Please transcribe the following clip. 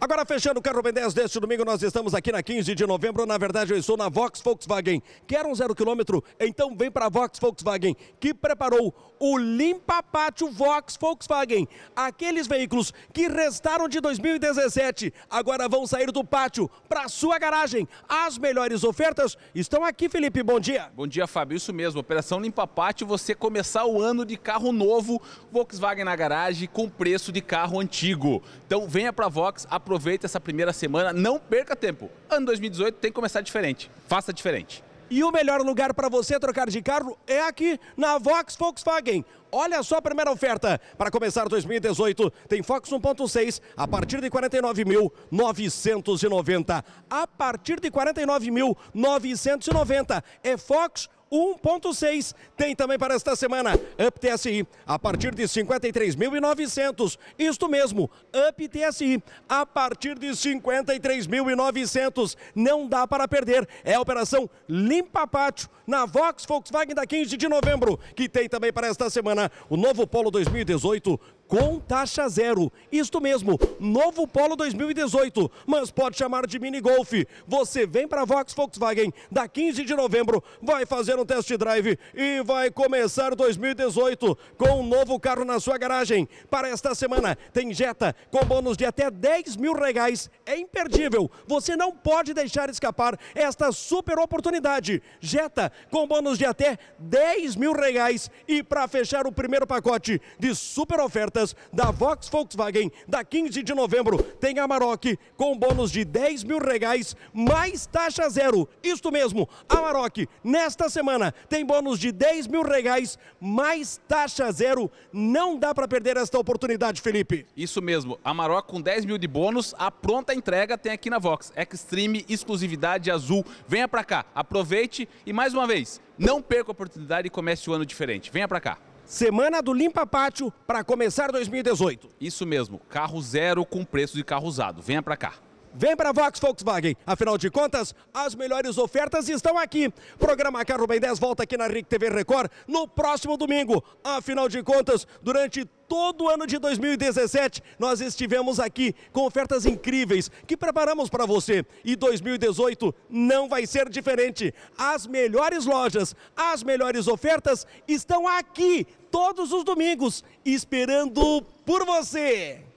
Agora fechando o carro Ben 10 deste domingo, nós estamos aqui na 15 de novembro. Na verdade, eu estou na Vox Volkswagen. Quer um zero quilômetro? Então vem para a Vox Volkswagen, que preparou o Limpa Pátio Vox Volkswagen. Aqueles veículos que restaram de 2017 agora vão sair do pátio para sua garagem. As melhores ofertas estão aqui, Felipe. Bom dia. Bom dia, Fábio. Isso mesmo. Operação Limpa Pátio, você começar o ano de carro novo, Volkswagen na garagem com preço de carro antigo. Então venha para a Vox, Aproveite essa primeira semana, não perca tempo. Ano 2018 tem que começar diferente. Faça diferente. E o melhor lugar para você trocar de carro é aqui na Vox Volkswagen. Olha só a primeira oferta. Para começar 2018, tem Fox 1.6 a partir de 49.990. A partir de 49.990 é Fox 1.6. Tem também para esta semana Up TSI a partir de 53.900. Isto mesmo, Up TSI a partir de 53.900. Não dá para perder. É a operação Limpa Pátio na Vox Volkswagen da 15 de novembro, que tem também para esta semana o novo Polo 2018 com taxa zero. Isto mesmo, novo Polo 2018, mas pode chamar de mini Golf. Você vem para a Vox Volkswagen, da 15 de novembro, vai fazer um test drive e vai começar 2018 com um novo carro na sua garagem. Para esta semana tem Jetta com bônus de até 10 mil reais. É imperdível, você não pode deixar escapar esta super oportunidade. Jetta com bônus de até 10 mil reais e para fechar o primeiro pacote de super oferta ofertas da Vox Volkswagen. Da 15 de novembro tem Amarok com bônus de 10 mil reais mais taxa zero. Isto mesmo, Amarok, nesta semana tem bônus de 10 mil reais mais taxa zero. Não dá para perder esta oportunidade, Felipe. Isso mesmo, Amarok com 10 mil de bônus, a pronta entrega tem aqui na Vox. Extreme, exclusividade azul. Venha para cá, aproveite e mais uma vez, não perca a oportunidade e comece o ano diferente. Venha para cá. Semana do Limpa Pátio para começar 2018. Isso mesmo, carro zero com preço de carro usado. Venha para cá. Vem para a Vox Volkswagen. Afinal de contas, as melhores ofertas estão aqui. Programa Carro Bem 10 volta aqui na RIC TV Record no próximo domingo. Afinal de contas, durante todo o ano de 2017 nós estivemos aqui com ofertas incríveis que preparamos para você. E 2018 não vai ser diferente. As melhores lojas, as melhores ofertas estão aqui todos os domingos esperando por você.